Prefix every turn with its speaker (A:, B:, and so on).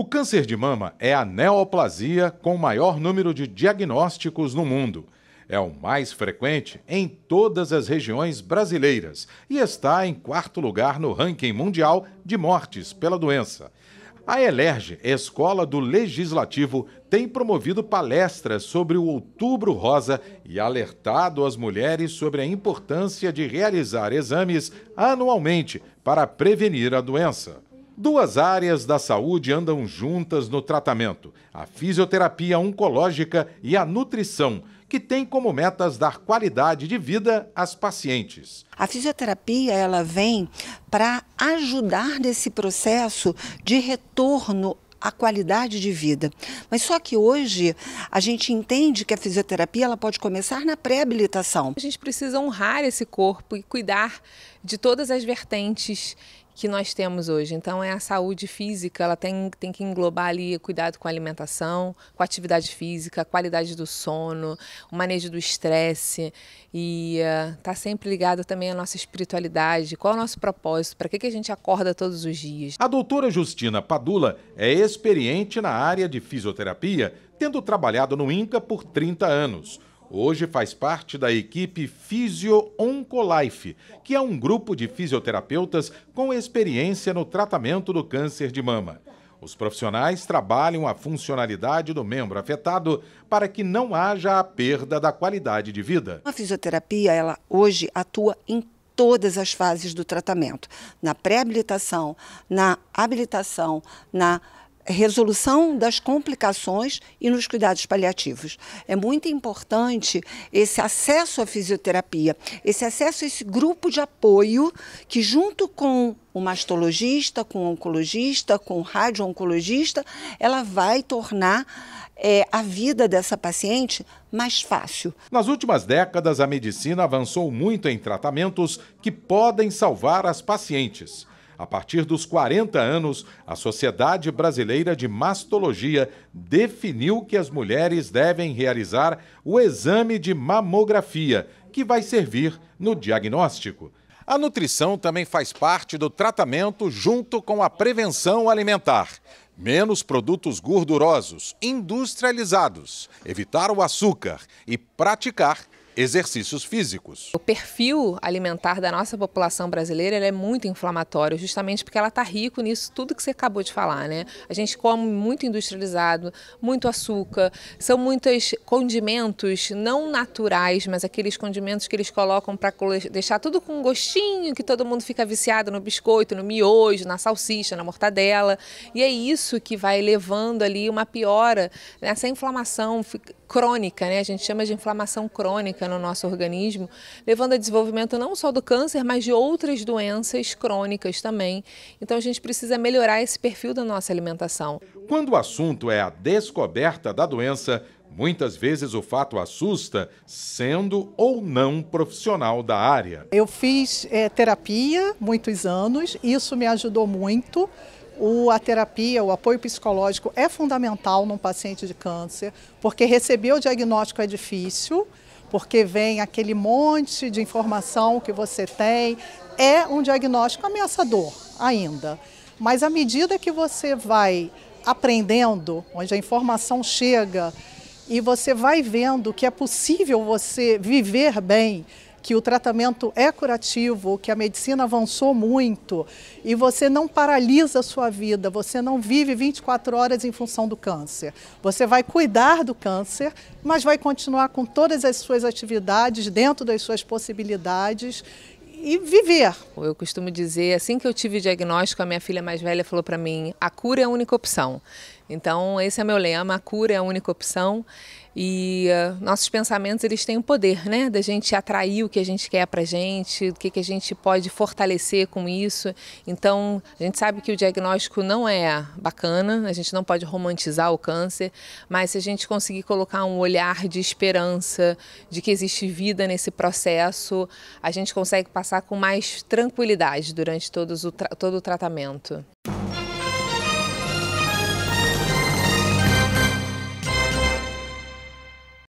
A: O câncer de mama é a neoplasia com maior número de diagnósticos no mundo. É o mais frequente em todas as regiões brasileiras e está em quarto lugar no ranking mundial de mortes pela doença. A Elerge, Escola do Legislativo, tem promovido palestras sobre o Outubro Rosa e alertado as mulheres sobre a importância de realizar exames anualmente para prevenir a doença. Duas áreas da saúde andam juntas no tratamento: a fisioterapia oncológica e a nutrição, que tem como metas dar qualidade de vida às pacientes.
B: A fisioterapia ela vem para ajudar nesse processo de retorno à qualidade de vida. Mas só que hoje a gente entende que a fisioterapia ela pode começar na pré-habilitação. A
C: gente precisa honrar esse corpo e cuidar de todas as vertentes que nós temos hoje. Então, é a saúde física, ela tem, tem que englobar ali cuidado com a alimentação, com a atividade física, a qualidade do sono, o manejo do estresse. E está eh, uh, sempre ligado também à nossa espiritualidade, qual é o nosso propósito, para que, que a gente acorda todos os dias. A
A: doutora Justina Padula é experiente na área de fisioterapia, tendo trabalhado no INCA por 30 anos Hoje faz parte da equipe Fisio Oncolife, que é um grupo de fisioterapeutas com experiência no tratamento do câncer de mama. Os profissionais trabalham a funcionalidade do membro afetado para que não haja a perda da qualidade de vida.
B: A fisioterapia, ela hoje atua em todas as fases do tratamento, na pré-habilitação, na habilitação, na resolução das complicações e nos cuidados paliativos. É muito importante esse acesso à fisioterapia, esse acesso a esse grupo de apoio que, junto com o mastologista, com o oncologista, com o radio-oncologista, ela vai tornar é, a vida dessa
A: paciente mais fácil. Nas últimas décadas, a medicina avançou muito em tratamentos que podem salvar as pacientes a partir dos 40 anos, a Sociedade Brasileira de Mastologia definiu que as mulheres devem realizar o exame de mamografia, que vai servir no diagnóstico. A nutrição também faz parte do tratamento junto com a prevenção alimentar. Menos produtos gordurosos, industrializados, evitar o açúcar e praticar exercícios físicos. O
C: perfil alimentar da nossa população brasileira é muito inflamatório, justamente porque ela está rico nisso tudo que você acabou de falar, né? A gente come muito industrializado, muito açúcar, são muitos condimentos não naturais, mas aqueles condimentos que eles colocam para deixar tudo com um gostinho que todo mundo fica viciado no biscoito, no miojo, na salsicha, na mortadela. E é isso que vai levando ali uma piora nessa inflamação, crônica, né? a gente chama de inflamação crônica no nosso organismo, levando a desenvolvimento não só do câncer, mas de outras doenças crônicas também. Então a gente precisa melhorar esse perfil da nossa alimentação.
A: Quando o assunto é a descoberta da doença, Muitas vezes o fato assusta, sendo ou não profissional da área. Eu
D: fiz é, terapia muitos anos, isso me ajudou muito o, a terapia, o apoio psicológico é fundamental num paciente de câncer, porque receber o diagnóstico é difícil, porque vem aquele monte de informação que você tem. É um diagnóstico ameaçador ainda. Mas à medida que você vai aprendendo, onde a informação chega e você vai vendo que é possível você viver bem, que o tratamento é curativo, que a medicina avançou muito e você não paralisa a sua vida, você não vive 24 horas em função do câncer. Você vai cuidar do câncer, mas vai continuar com todas as suas atividades dentro das suas possibilidades e viver.
C: Eu costumo dizer, assim que eu tive o diagnóstico, a minha filha mais velha falou para mim: a cura é a única opção. Então, esse é meu lema: a cura é a única opção. E uh, nossos pensamentos eles têm o poder, né, da gente atrair o que a gente quer para gente, o que, que a gente pode fortalecer com isso. Então a gente sabe que o diagnóstico não é bacana, a gente não pode romantizar o câncer, mas se a gente conseguir colocar um olhar de esperança, de que existe vida nesse processo, a gente consegue passar com mais tranquilidade durante todos o todo o tratamento.